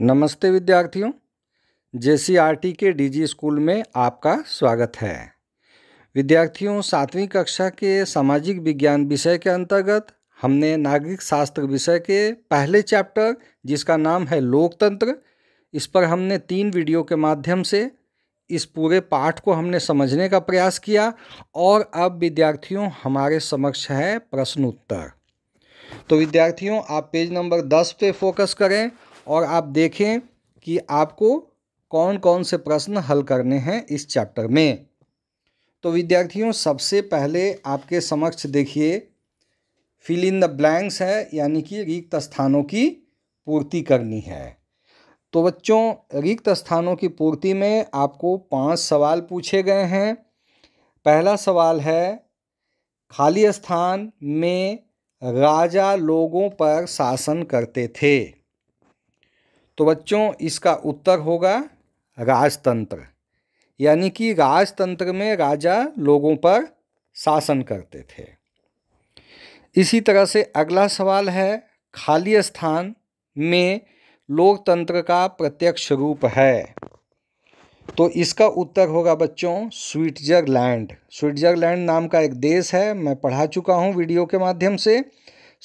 नमस्ते विद्यार्थियों जे के डीजी स्कूल में आपका स्वागत है विद्यार्थियों सातवीं कक्षा के सामाजिक विज्ञान विषय के अंतर्गत हमने नागरिक शास्त्र विषय के पहले चैप्टर जिसका नाम है लोकतंत्र इस पर हमने तीन वीडियो के माध्यम से इस पूरे पाठ को हमने समझने का प्रयास किया और अब विद्यार्थियों हमारे समक्ष है प्रश्नोत्तर तो विद्यार्थियों आप पेज नंबर दस पे फोकस करें और आप देखें कि आपको कौन कौन से प्रश्न हल करने हैं इस चैप्टर में तो विद्यार्थियों सबसे पहले आपके समक्ष देखिए फिल इन द ब्लैंक्स है यानी कि रिक्त स्थानों की पूर्ति करनी है तो बच्चों रिक्त स्थानों की पूर्ति में आपको पांच सवाल पूछे गए हैं पहला सवाल है खाली स्थान में राजा लोगों पर शासन करते थे तो बच्चों इसका उत्तर होगा राजतंत्र यानी कि राजतंत्र में राजा लोगों पर शासन करते थे इसी तरह से अगला सवाल है खाली स्थान में लोकतंत्र का प्रत्यक्ष रूप है तो इसका उत्तर होगा बच्चों स्विट्जरलैंड स्विट्जरलैंड नाम का एक देश है मैं पढ़ा चुका हूँ वीडियो के माध्यम से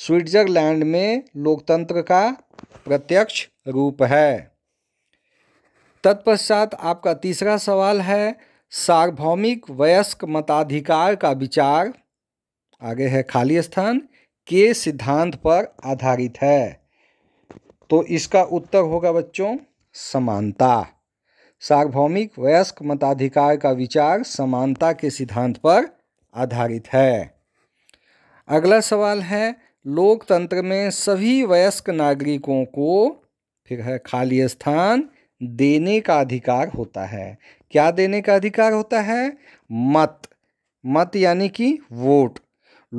स्विट्जरलैंड में लोकतंत्र का प्रत्यक्ष रूप है तत्पश्चात आपका तीसरा सवाल है सार्वभौमिक वयस्क मताधिकार का विचार आगे है खाली स्थान के सिद्धांत पर आधारित है तो इसका उत्तर होगा बच्चों समानता सार्वभौमिक वयस्क मताधिकार का विचार समानता के सिद्धांत पर आधारित है अगला सवाल है लोकतंत्र में सभी वयस्क नागरिकों को फिर है खाली स्थान देने का अधिकार होता है क्या देने का अधिकार होता है मत मत यानी कि वोट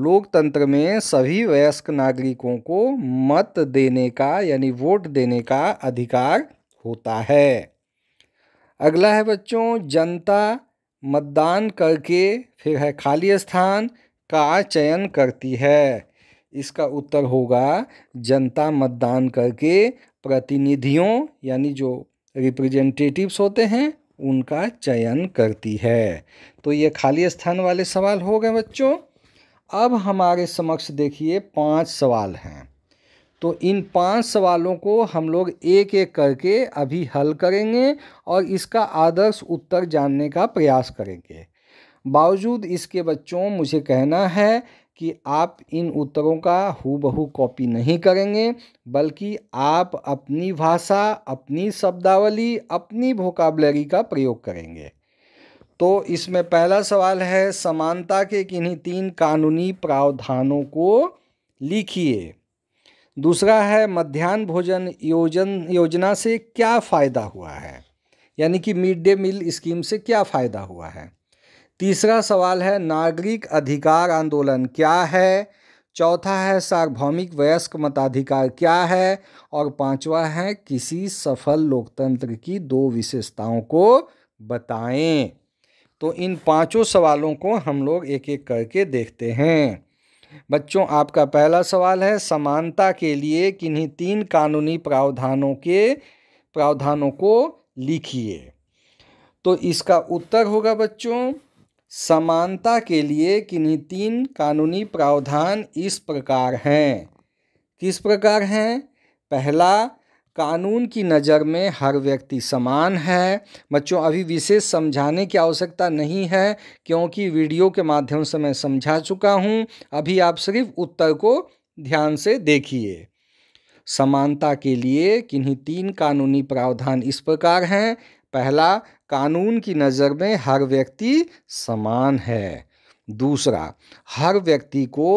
लोकतंत्र में सभी वयस्क नागरिकों को मत देने का यानी वोट देने का अधिकार होता है अगला है बच्चों जनता मतदान करके फिर है खाली स्थान का चयन करती है इसका उत्तर होगा जनता मतदान करके प्रतिनिधियों यानी जो रिप्रेजेंटेटिव्स होते हैं उनका चयन करती है तो ये खाली स्थान वाले सवाल हो गए बच्चों अब हमारे समक्ष देखिए पांच सवाल हैं तो इन पांच सवालों को हम लोग एक एक करके अभी हल करेंगे और इसका आदर्श उत्तर जानने का प्रयास करेंगे बावजूद इसके बच्चों मुझे कहना है कि आप इन उत्तरों का हु कॉपी नहीं करेंगे बल्कि आप अपनी भाषा अपनी शब्दावली अपनी भोकाबलरी का प्रयोग करेंगे तो इसमें पहला सवाल है समानता के किन्हीं तीन कानूनी प्रावधानों को लिखिए दूसरा है मध्यान्ह भोजन योजन योजना से क्या फ़ायदा हुआ है यानी कि मिड डे मील स्कीम से क्या फ़ायदा हुआ है तीसरा सवाल है नागरिक अधिकार आंदोलन क्या है चौथा है सार्वभौमिक वयस्क मताधिकार क्या है और पांचवा है किसी सफल लोकतंत्र की दो विशेषताओं को बताएं तो इन पांचों सवालों को हम लोग एक एक करके देखते हैं बच्चों आपका पहला सवाल है समानता के लिए किन्हीं तीन कानूनी प्रावधानों के प्रावधानों को लिखिए तो इसका उत्तर होगा बच्चों समानता के लिए किन्हीं तीन कानूनी प्रावधान इस प्रकार हैं किस प्रकार हैं पहला कानून की नज़र में हर व्यक्ति समान है बच्चों अभी विशेष समझाने की आवश्यकता नहीं है क्योंकि वीडियो के माध्यम से मैं समझा चुका हूँ अभी आप सिर्फ उत्तर को ध्यान से देखिए समानता के लिए किन्हीं तीन कानूनी प्रावधान इस प्रकार हैं पहला कानून की नज़र में हर व्यक्ति समान है दूसरा हर व्यक्ति को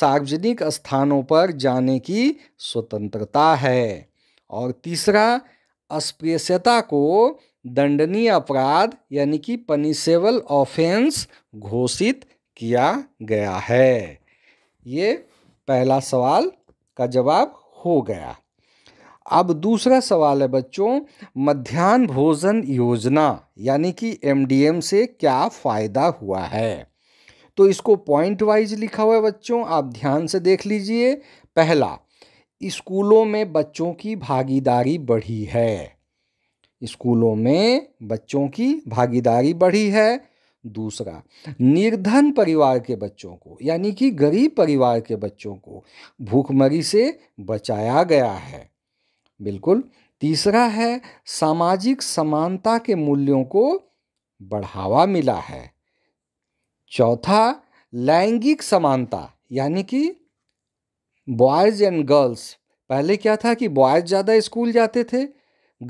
सार्वजनिक स्थानों पर जाने की स्वतंत्रता है और तीसरा अस्पृश्यता को दंडनीय अपराध यानी कि पनिसेबल ऑफेंस घोषित किया गया है ये पहला सवाल का जवाब हो गया अब दूसरा सवाल है बच्चों मध्यान्ह भोजन योजना यानी कि एमडीएम से क्या फ़ायदा हुआ है तो इसको पॉइंट वाइज लिखा हुआ है बच्चों आप ध्यान से देख लीजिए पहला स्कूलों में बच्चों की भागीदारी बढ़ी है स्कूलों में बच्चों की भागीदारी बढ़ी है दूसरा निर्धन परिवार के बच्चों को यानी कि गरीब परिवार के बच्चों को भूखमरी से बचाया गया है बिल्कुल तीसरा है सामाजिक समानता के मूल्यों को बढ़ावा मिला है चौथा लैंगिक समानता यानी कि बॉयज़ एंड गर्ल्स पहले क्या था कि बॉयज़ ज़्यादा स्कूल जाते थे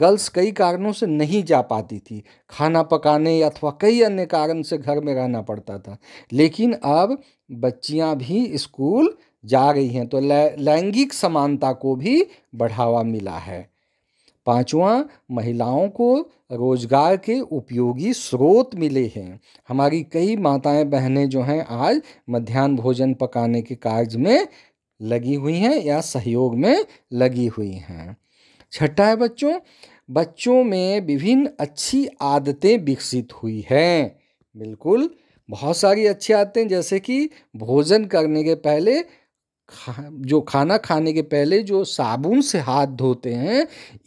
गर्ल्स कई कारणों से नहीं जा पाती थी खाना पकाने अथवा कई अन्य कारण से घर में रहना पड़ता था लेकिन अब बच्चियां भी स्कूल जा रही हैं तो लैंगिक समानता को भी बढ़ावा मिला है पांचवा महिलाओं को रोजगार के उपयोगी स्रोत मिले हैं हमारी कई माताएं बहनें जो हैं आज मध्यान्ह भोजन पकाने के कार्य में लगी हुई हैं या सहयोग में लगी हुई हैं छठा है बच्चों बच्चों में विभिन्न अच्छी आदतें विकसित हुई हैं बिल्कुल बहुत सारी अच्छी आदतें जैसे कि भोजन करने के पहले खा जो खाना खाने के पहले जो साबुन से हाथ धोते हैं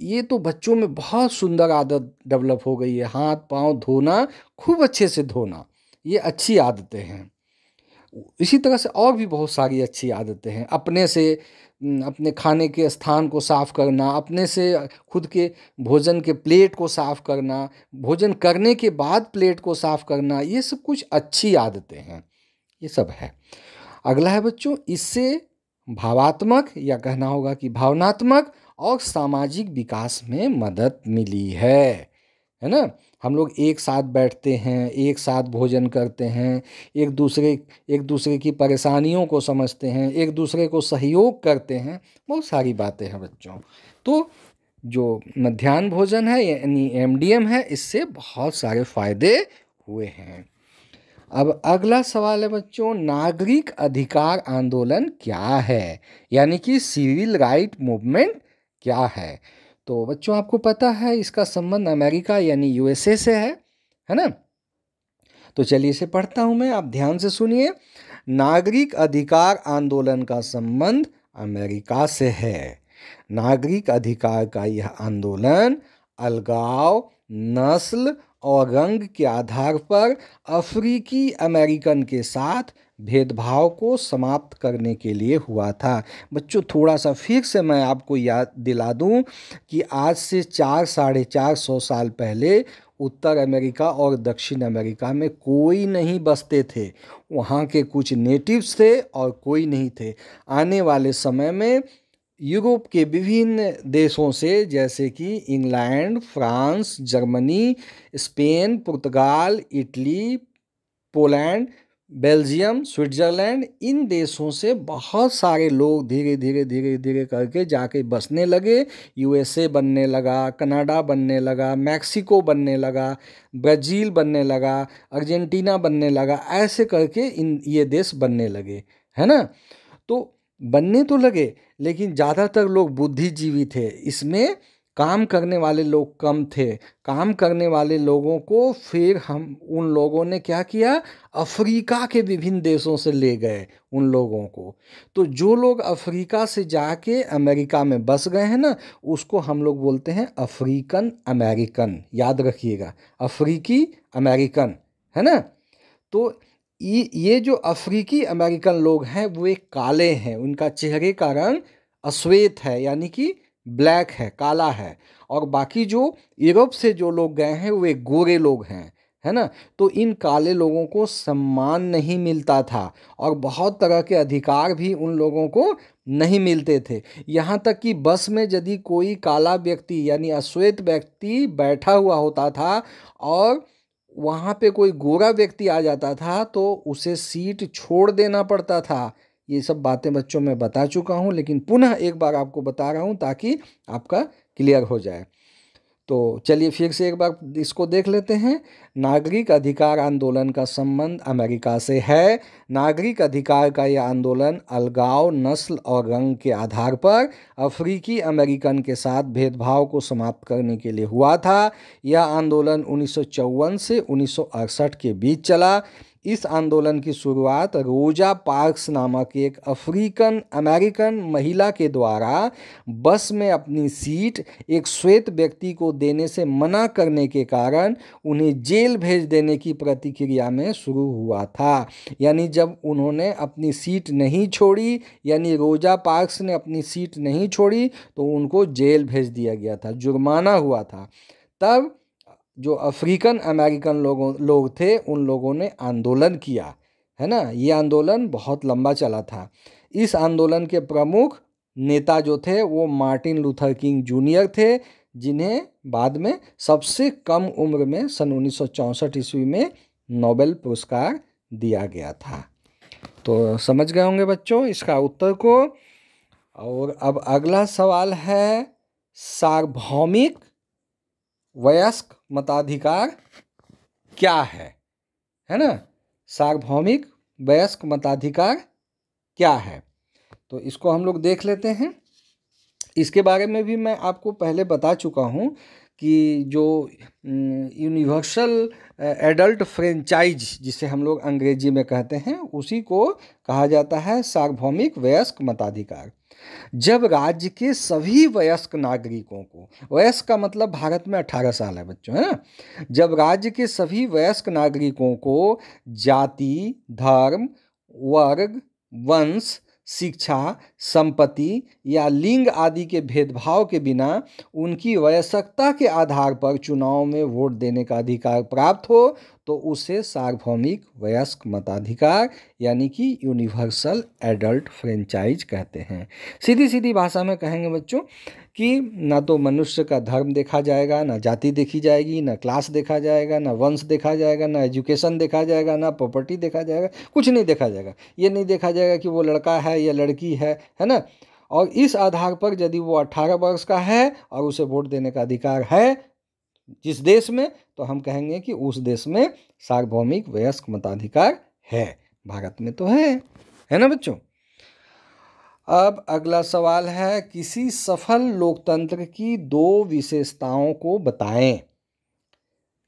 ये तो बच्चों में बहुत सुंदर आदत डेवलप हो गई है हाथ पांव धोना खूब अच्छे से धोना ये अच्छी आदतें हैं इसी तरह से और भी बहुत सारी अच्छी आदतें हैं अपने से अपने खाने के स्थान को साफ करना अपने से खुद के भोजन के प्लेट को साफ करना भोजन करने के बाद प्लेट को साफ करना ये सब कुछ अच्छी आदतें हैं ये सब है अगला है बच्चों इससे भावात्मक या कहना होगा कि भावनात्मक और सामाजिक विकास में मदद मिली है है ना हम लोग एक साथ बैठते हैं एक साथ भोजन करते हैं एक दूसरे एक दूसरे की परेशानियों को समझते हैं एक दूसरे को सहयोग करते हैं बहुत सारी बातें हैं बच्चों तो जो मध्यान्ह भोजन है यानी एमडीएम है इससे बहुत सारे फायदे हुए हैं अब अगला सवाल है बच्चों नागरिक अधिकार आंदोलन क्या है यानी कि सिविल राइट मूवमेंट क्या है तो बच्चों आपको पता है इसका संबंध अमेरिका यानी यूएसए से है है ना तो चलिए इसे पढ़ता हूँ मैं आप ध्यान से सुनिए नागरिक अधिकार आंदोलन का संबंध अमेरिका से है नागरिक अधिकार का यह आंदोलन अलगाव नस्ल और रंग के आधार पर अफ्रीकी अमेरिकन के साथ भेदभाव को समाप्त करने के लिए हुआ था बच्चों थोड़ा सा फिर से मैं आपको याद दिला दूं कि आज से चार साढ़े चार सौ साल पहले उत्तर अमेरिका और दक्षिण अमेरिका में कोई नहीं बसते थे वहाँ के कुछ नेटिव्स थे और कोई नहीं थे आने वाले समय में यूरोप के विभिन्न देशों से जैसे कि England France Germany Spain Portugal Italy Poland Belgium Switzerland इन देशों से बहुत सारे लोग धीरे धीरे धीरे धीरे करके जाके बसने लगे यूएसए बनने लगा कनाडा बनने लगा मैक्सिको बनने लगा ब्राज़ील बनने लगा अर्जेंटीना बनने लगा ऐसे करके इन ये देश बनने लगे है ना तो बनने तो लगे लेकिन ज़्यादातर लोग बुद्धिजीवी थे इसमें काम करने वाले लोग कम थे काम करने वाले लोगों को फिर हम उन लोगों ने क्या किया अफ्रीका के विभिन्न देशों से ले गए उन लोगों को तो जो लोग अफ्रीका से जाके अमेरिका में बस गए हैं ना उसको हम लोग बोलते हैं अफ्रीकन अमेरिकन याद रखिएगा अफ्रीकी अमेरिकन है ना तो ये जो अफ्रीकी अमेरिकन लोग हैं वो एक काले हैं उनका चेहरे का रंग अश्वेत है यानी कि ब्लैक है काला है और बाकी जो यूरोप से जो लोग गए हैं वे गोरे लोग हैं है ना तो इन काले लोगों को सम्मान नहीं मिलता था और बहुत तरह के अधिकार भी उन लोगों को नहीं मिलते थे यहाँ तक कि बस में यदि कोई काला व्यक्ति यानी अश्वेत व्यक्ति बैठा हुआ होता था और वहाँ पे कोई गोरा व्यक्ति आ जाता था तो उसे सीट छोड़ देना पड़ता था ये सब बातें बच्चों में बता चुका हूँ लेकिन पुनः एक बार आपको बता रहा हूँ ताकि आपका क्लियर हो जाए तो चलिए फिर से एक बार इसको देख लेते हैं नागरिक अधिकार आंदोलन का संबंध अमेरिका से है नागरिक अधिकार का यह आंदोलन अलगाव नस्ल और रंग के आधार पर अफ्रीकी अमेरिकन के साथ भेदभाव को समाप्त करने के लिए हुआ था यह आंदोलन उन्नीस से उन्नीस के बीच चला इस आंदोलन की शुरुआत रोजा पार्क्स नामक एक अफ्रीकन अमेरिकन महिला के द्वारा बस में अपनी सीट एक श्वेत व्यक्ति को देने से मना करने के कारण उन्हें जेल भेज देने की प्रतिक्रिया में शुरू हुआ था यानी जब उन्होंने अपनी सीट नहीं छोड़ी यानी रोजा पार्क्स ने अपनी सीट नहीं छोड़ी तो उनको जेल भेज दिया गया था जुर्माना हुआ था तब जो अफ्रीकन अमेरिकन लोगों लोग थे उन लोगों ने आंदोलन किया है ना ये आंदोलन बहुत लंबा चला था इस आंदोलन के प्रमुख नेता जो थे वो मार्टिन लूथर किंग जूनियर थे जिन्हें बाद में सबसे कम उम्र में सन उन्नीस ईस्वी में नोबेल पुरस्कार दिया गया था तो समझ गए होंगे बच्चों इसका उत्तर को और अब अगला सवाल है सार्वभौमिक वयस्क मताधिकार क्या है है ना सार्वभौमिक वयस्क मताधिकार क्या है तो इसको हम लोग देख लेते हैं इसके बारे में भी मैं आपको पहले बता चुका हूँ कि जो यूनिवर्सल एडल्ट फ्रेंचाइज जिसे हम लोग अंग्रेजी में कहते हैं उसी को कहा जाता है सार्वभौमिक वयस्क मताधिकार जब राज्य के सभी वयस्क नागरिकों को वयस्क का मतलब भारत में 18 साल है बच्चों है हाँ? ना जब राज्य के सभी वयस्क नागरिकों को जाति धर्म वर्ग वंश शिक्षा संपत्ति या लिंग आदि के भेदभाव के बिना उनकी वयस्कता के आधार पर चुनाव में वोट देने का अधिकार प्राप्त हो तो उसे सार्वभौमिक वयस्क मताधिकार यानी कि यूनिवर्सल एडल्ट फ्रेंचाइज कहते हैं सीधी सीधी भाषा में कहेंगे बच्चों कि ना तो मनुष्य का धर्म देखा जाएगा ना जाति देखी जाएगी ना क्लास देखा जाएगा ना वंश देखा जाएगा ना एजुकेशन देखा जाएगा ना प्रॉपर्टी देखा जाएगा कुछ नहीं देखा जाएगा ये नहीं देखा जाएगा कि वो लड़का है या लड़की है है ना और इस आधार पर यदि वो 18 वर्ष का है और उसे वोट देने का अधिकार है जिस देश में तो हम कहेंगे कि उस देश में सार्वभौमिक वयस्क मताधिकार है भारत में तो है है ना बच्चों अब अगला सवाल है किसी सफल लोकतंत्र की दो विशेषताओं को बताएं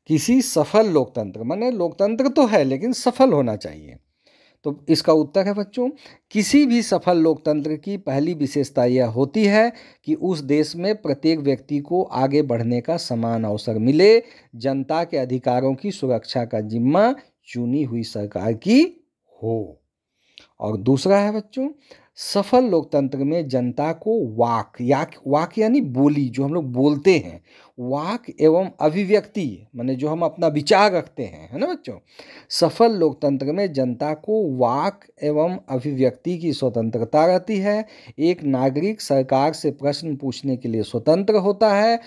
किसी सफल लोकतंत्र माने लोकतंत्र तो है लेकिन सफल होना चाहिए तो इसका उत्तर है बच्चों किसी भी सफल लोकतंत्र की पहली विशेषता यह होती है कि उस देश में प्रत्येक व्यक्ति को आगे बढ़ने का समान अवसर मिले जनता के अधिकारों की सुरक्षा का जिम्मा चुनी हुई सरकार की हो और दूसरा है बच्चों सफल लोकतंत्र में जनता को वाक या वाक यानी बोली जो हम लोग बोलते हैं वाक एवं अभिव्यक्ति माने जो हम अपना विचार रखते हैं है ना बच्चों सफल लोकतंत्र में जनता को वाक एवं अभिव्यक्ति की स्वतंत्रता रहती है एक नागरिक सरकार से प्रश्न पूछने के लिए स्वतंत्र होता है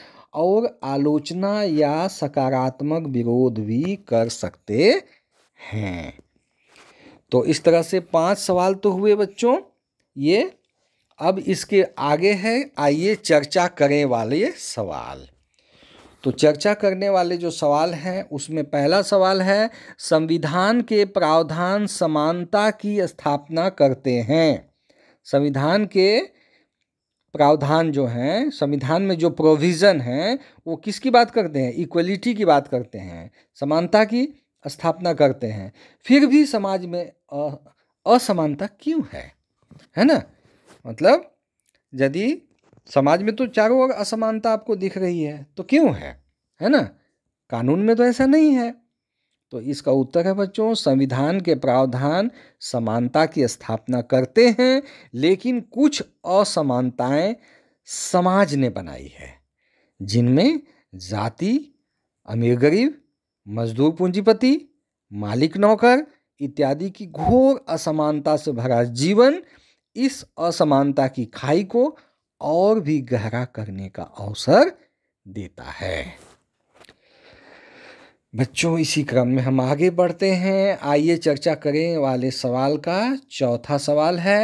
और आलोचना या सकारात्मक विरोध भी कर सकते हैं तो इस तरह से पांच सवाल तो हुए बच्चों ये अब इसके आगे है आइए चर्चा करें वाले सवाल तो चर्चा करने वाले जो सवाल हैं उसमें पहला सवाल है संविधान के प्रावधान समानता की स्थापना करते हैं संविधान के प्रावधान जो हैं संविधान में जो प्रोविज़न हैं वो किसकी बात करते हैं इक्वलिटी की बात करते हैं समानता की स्थापना करते हैं फिर भी समाज में असमानता क्यों है है ना मतलब यदि समाज में तो चारों ओर असमानता आपको दिख रही है तो क्यों है है ना कानून में तो ऐसा नहीं है तो इसका उत्तर है बच्चों संविधान के प्रावधान समानता की स्थापना करते हैं लेकिन कुछ असमानताएं समाज ने बनाई है जिनमें जाति अमीर गरीब मजदूर पूंजीपति मालिक नौकर इत्यादि की घोर असमानता से भरा जीवन इस असमानता की खाई को और भी गहरा करने का अवसर देता है बच्चों इसी क्रम में हम आगे बढ़ते हैं आइए चर्चा करें वाले सवाल का चौथा सवाल है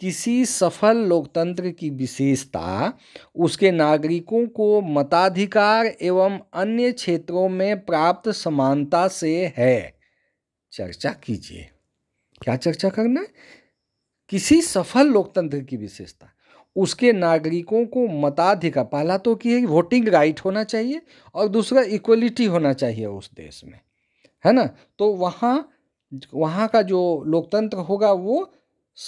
किसी सफल लोकतंत्र की विशेषता उसके नागरिकों को मताधिकार एवं अन्य क्षेत्रों में प्राप्त समानता से है चर्चा कीजिए क्या चर्चा करना है किसी सफल लोकतंत्र की विशेषता उसके नागरिकों को मताधिकार पहला तो कि वोटिंग राइट होना चाहिए और दूसरा इक्वलिटी होना चाहिए उस देश में है ना तो वहाँ वहाँ का जो लोकतंत्र होगा वो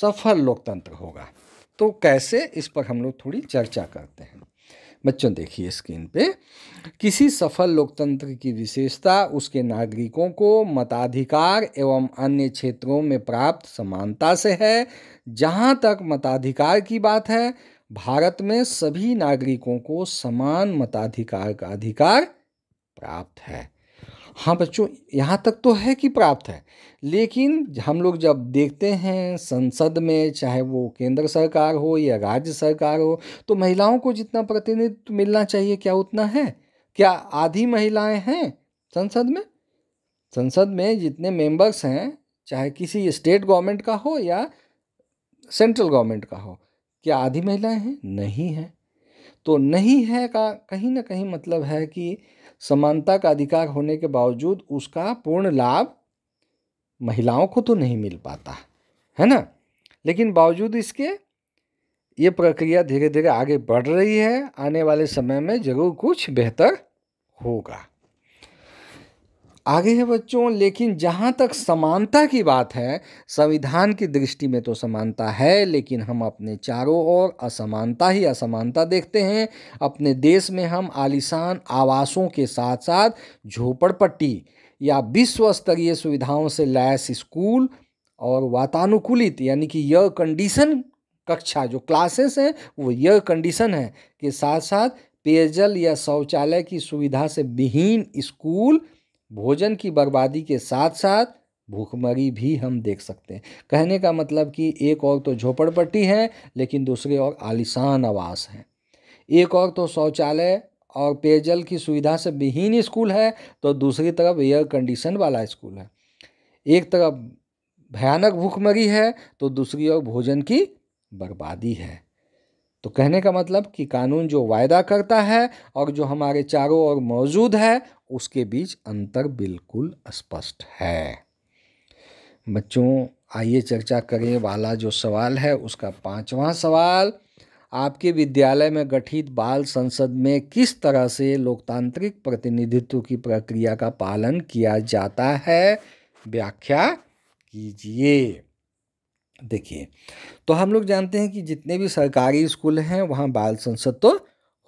सफल लोकतंत्र होगा तो कैसे इस पर हम लोग थोड़ी चर्चा करते हैं बच्चों देखिए स्क्रीन पे किसी सफल लोकतंत्र की विशेषता उसके नागरिकों को मताधिकार एवं अन्य क्षेत्रों में प्राप्त समानता से है जहाँ तक मताधिकार की बात है भारत में सभी नागरिकों को समान मताधिकार का अधिकार प्राप्त है हाँ बच्चों यहाँ तक तो है कि प्राप्त है लेकिन हम लोग जब देखते हैं संसद में चाहे वो केंद्र सरकार हो या राज्य सरकार हो तो महिलाओं को जितना प्रतिनिधित्व मिलना चाहिए क्या उतना है क्या आधी महिलाएं हैं संसद में संसद में जितने मेंबर्स हैं चाहे किसी स्टेट गवर्नमेंट का हो या सेंट्रल गवर्नमेंट का हो क्या आधी महिलाएं हैं नहीं हैं तो नहीं है का कहीं ना कहीं मतलब है कि समानता का अधिकार होने के बावजूद उसका पूर्ण लाभ महिलाओं को तो नहीं मिल पाता है ना लेकिन बावजूद इसके ये प्रक्रिया धीरे धीरे आगे बढ़ रही है आने वाले समय में ज़रूर कुछ बेहतर होगा आगे है बच्चों लेकिन जहाँ तक समानता की बात है संविधान की दृष्टि में तो समानता है लेकिन हम अपने चारों ओर असमानता ही असमानता देखते हैं अपने देश में हम आलिशान आवासों के साथ साथ झोपड़पट्टी या विश्व स्तरीय सुविधाओं से लैस स्कूल और वातानुकूलित यानी कि यह कंडीशन कक्षा जो क्लासेस हैं वो यह कंडीशन है के साथ साथ पेयजल या शौचालय की सुविधा से विहीन स्कूल भोजन की बर्बादी के साथ साथ भूखमरी भी हम देख सकते हैं कहने का मतलब कि एक और तो झोपड़पट्टी है लेकिन दूसरे और आलिशान आवास हैं एक और तो शौचालय और पेयजल की सुविधा से विहीन स्कूल है तो दूसरी तरफ एयर कंडीशन वाला स्कूल है एक तरफ भयानक भूखमरी है तो दूसरी ओर भोजन की बर्बादी है तो कहने का मतलब कि कानून जो वायदा करता है और जो हमारे चारों ओर मौजूद है उसके बीच अंतर बिल्कुल स्पष्ट है बच्चों आइए चर्चा करें वाला जो सवाल है उसका पांचवा सवाल आपके विद्यालय में गठित बाल संसद में किस तरह से लोकतांत्रिक प्रतिनिधित्व की प्रक्रिया का पालन किया जाता है व्याख्या कीजिए देखिए तो हम लोग जानते हैं कि जितने भी सरकारी स्कूल हैं वहाँ बाल संसद तो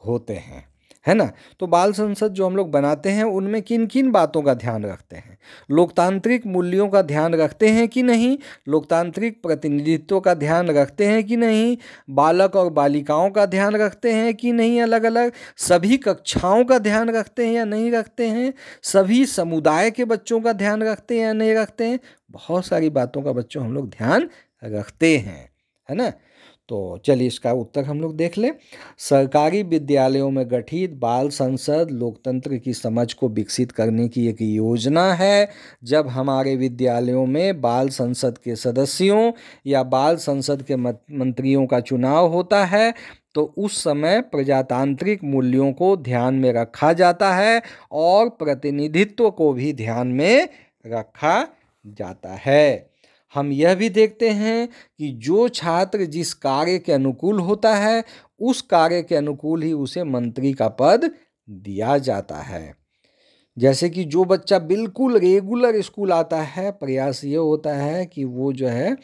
होते हैं है ना तो बाल संसद जो हम लोग बनाते हैं उनमें किन किन बातों का ध्यान रखते हैं लोकतांत्रिक मूल्यों का ध्यान रखते हैं कि नहीं लोकतांत्रिक प्रतिनिधित्व का ध्यान रखते हैं कि नहीं बालक और बालिकाओं का ध्यान रखते हैं कि नहीं अलग अलग सभी कक्षाओं का ध्यान रखते हैं या नहीं रखते हैं सभी समुदाय के बच्चों का ध्यान रखते हैं या नहीं रखते हैं बहुत सारी बातों का बच्चों हम लोग ध्यान रखते हैं है ना तो चलिए इसका उत्तर हम लोग देख लें सरकारी विद्यालयों में गठित बाल संसद लोकतंत्र की समझ को विकसित करने की एक योजना है जब हमारे विद्यालयों में बाल संसद के सदस्यों या बाल संसद के मंत्रियों का चुनाव होता है तो उस समय प्रजातांत्रिक मूल्यों को ध्यान में रखा जाता है और प्रतिनिधित्व को भी ध्यान में रखा जाता है हम यह भी देखते हैं कि जो छात्र जिस कार्य के अनुकूल होता है उस कार्य के अनुकूल ही उसे मंत्री का पद दिया जाता है जैसे कि जो बच्चा बिल्कुल रेगुलर स्कूल आता है प्रयास ये होता है कि वो जो है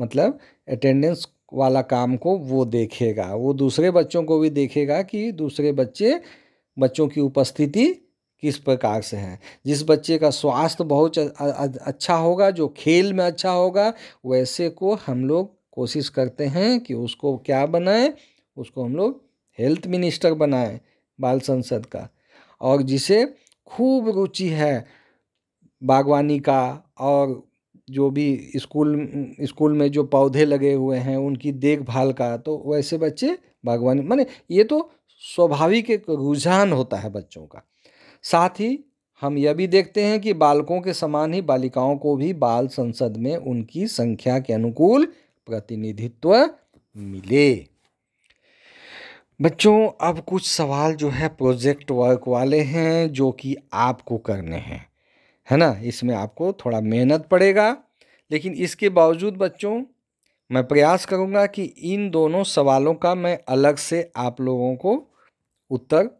मतलब अटेंडेंस वाला काम को वो देखेगा वो दूसरे बच्चों को भी देखेगा कि दूसरे बच्चे बच्चों की उपस्थिति किस प्रकार से है जिस बच्चे का स्वास्थ्य बहुत अच्छा होगा जो खेल में अच्छा होगा वैसे को हम लोग कोशिश करते हैं कि उसको क्या बनाएं उसको हम लोग हेल्थ मिनिस्टर बनाएं बाल संसद का और जिसे खूब रुचि है बागवानी का और जो भी स्कूल स्कूल में जो पौधे लगे हुए हैं उनकी देखभाल का तो वैसे बच्चे बागवानी माने ये तो स्वाभाविक एक रुझान होता है बच्चों का साथ ही हम यह भी देखते हैं कि बालकों के समान ही बालिकाओं को भी बाल संसद में उनकी संख्या के अनुकूल प्रतिनिधित्व मिले बच्चों अब कुछ सवाल जो है प्रोजेक्ट वर्क वाले हैं जो कि आपको करने हैं है ना इसमें आपको थोड़ा मेहनत पड़ेगा लेकिन इसके बावजूद बच्चों मैं प्रयास करूँगा कि इन दोनों सवालों का मैं अलग से आप लोगों को उत्तर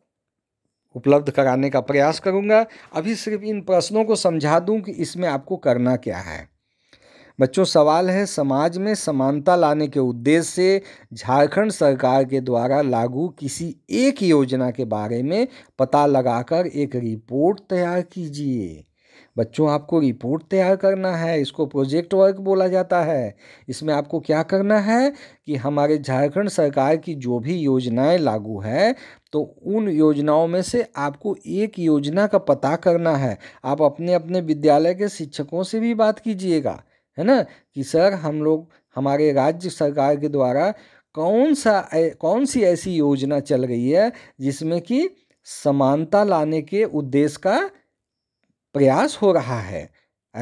उपलब्ध कराने का प्रयास करूँगा अभी सिर्फ इन प्रश्नों को समझा दूँ कि इसमें आपको करना क्या है बच्चों सवाल है समाज में समानता लाने के उद्देश्य से झारखंड सरकार के द्वारा लागू किसी एक योजना के बारे में पता लगाकर एक रिपोर्ट तैयार कीजिए बच्चों आपको रिपोर्ट तैयार करना है इसको प्रोजेक्ट वर्क बोला जाता है इसमें आपको क्या करना है कि हमारे झारखंड सरकार की जो भी योजनाएं लागू है तो उन योजनाओं में से आपको एक योजना का पता करना है आप अपने अपने विद्यालय के शिक्षकों से भी बात कीजिएगा है ना कि सर हम लोग हमारे राज्य सरकार के द्वारा कौन सा कौन सी ऐसी योजना चल रही है जिसमें कि समानता लाने के उद्देश्य का प्रयास हो रहा है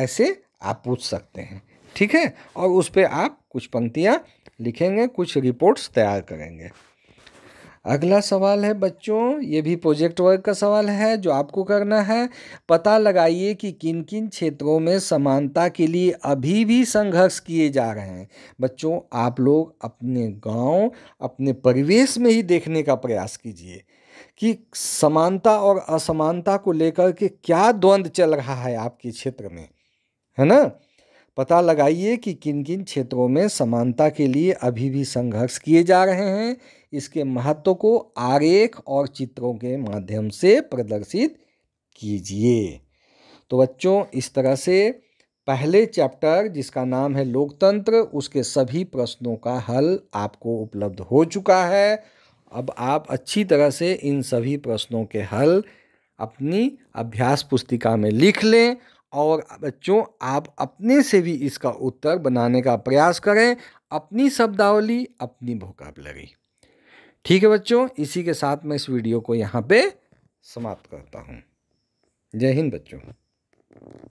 ऐसे आप पूछ सकते हैं ठीक है और उस पर आप कुछ पंक्तियाँ लिखेंगे कुछ रिपोर्ट्स तैयार करेंगे अगला सवाल है बच्चों ये भी प्रोजेक्ट वर्क का सवाल है जो आपको करना है पता लगाइए कि किन किन क्षेत्रों में समानता के लिए अभी भी संघर्ष किए जा रहे हैं बच्चों आप लोग अपने गांव अपने परिवेश में ही देखने का प्रयास कीजिए कि समानता और असमानता को लेकर के क्या द्वंद्व चल रहा है आपके क्षेत्र में है ना पता लगाइए कि किन किन क्षेत्रों में समानता के लिए अभी भी संघर्ष किए जा रहे हैं इसके महत्व को आरेख और चित्रों के माध्यम से प्रदर्शित कीजिए तो बच्चों इस तरह से पहले चैप्टर जिसका नाम है लोकतंत्र उसके सभी प्रश्नों का हल आपको उपलब्ध हो चुका है अब आप अच्छी तरह से इन सभी प्रश्नों के हल अपनी अभ्यास पुस्तिका में लिख लें और बच्चों आप अपने से भी इसका उत्तर बनाने का प्रयास करें अपनी शब्दावली अपनी भोकाबलरी ठीक है बच्चों इसी के साथ मैं इस वीडियो को यहाँ पे समाप्त करता हूँ जय हिंद बच्चों